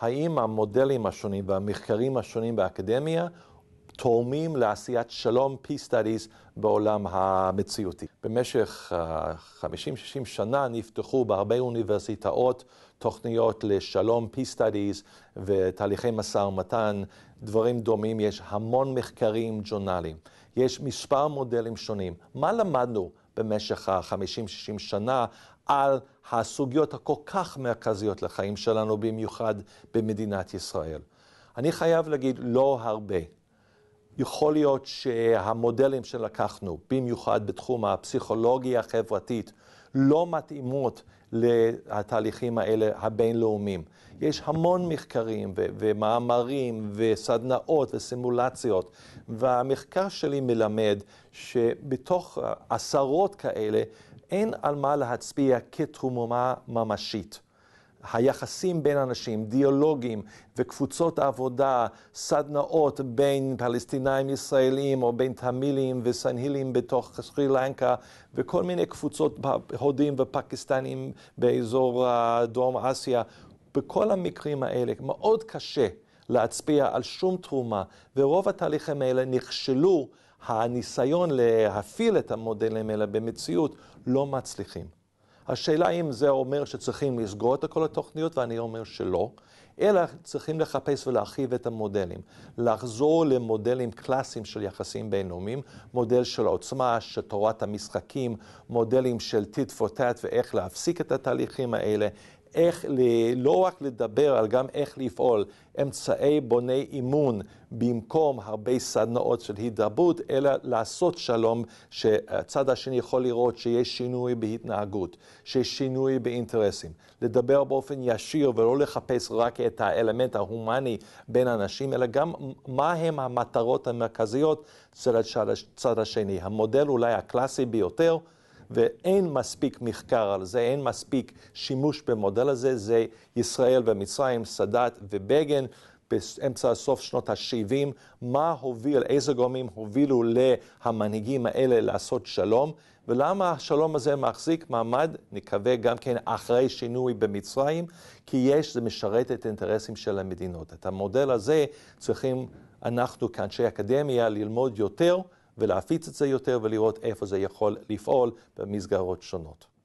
האם המודלים השונים והמחקרים השונים באקדמיה תורמים לעשיית שלום, peace studies, בעולם המציאותי. במשך 50-60 אה, שנה נפתחו בהרבה אוניברסיטאות תוכניות לשלום, peace studies ותהליכי משא ומתן, דברים דומים, יש המון מחקרים, ג'ורנליים, יש מספר מודלים שונים. מה למדנו במשך ה-50-60 שנה על הסוגיות הכל כך מרכזיות לחיים שלנו, במיוחד במדינת ישראל. אני חייב להגיד, לא הרבה. יכול להיות שהמודלים שלקחנו, במיוחד בתחום הפסיכולוגיה החברתית, לא מתאימות לתהליכים האלה הבינלאומיים. יש המון מחקרים ו- ומאמרים וסדנאות וסימולציות, והמחקר שלי מלמד שבתוך עשרות כאלה אין על מה להצביע כתרומה ממשית. היחסים בין אנשים, דיאלוגים וקבוצות עבודה, סדנאות בין פלסטינאים ישראלים או בין תמילים וסנהילים בתוך סרי לנקה וכל מיני קבוצות הודים ופקיסטנים באזור דרום אסיה. בכל המקרים האלה מאוד קשה להצביע על שום תרומה, ורוב התהליכים האלה נכשלו, הניסיון להפעיל את המודלים האלה במציאות לא מצליחים. השאלה אם זה אומר שצריכים לסגור את כל התוכניות, ואני אומר שלא, אלא צריכים לחפש ולהרחיב את המודלים. לחזור למודלים קלאסיים של יחסים בינלאומיים, מודל של עוצמה, של תורת המשחקים, מודלים של tit for ואיך להפסיק את התהליכים האלה, איך לא רק לדבר, אלא גם איך לפעול. אמצעי בוני אימון, במקום הרבה סדנאות של הידברות, אלא לעשות שלום, שהצד השני יכול לראות שיש שינוי בהתנהגות, שיש שינוי באינטרסים. לדבר באופן ישיר ולא לחפש רק את האלמנט ההומני בין אנשים, אלא גם מה הם המטרות המרכזיות של הצד השני. המודל אולי הקלאסי ביותר, ואין מספיק מחקר על זה, אין מספיק שימוש במודל הזה, זה ישראל ומצרים, סאדאת ובגין. באמצע סוף שנות ה-70, מה הוביל, איזה גורמים הובילו להמנהיגים האלה לעשות שלום, ולמה השלום הזה מחזיק מעמד, נקווה גם כן אחרי שינוי במצרים, כי יש, זה משרת את האינטרסים של המדינות. את המודל הזה צריכים אנחנו כאנשי אקדמיה ללמוד יותר. ולהפיץ את זה יותר ולראות איפה זה יכול לפעול במסגרות שונות.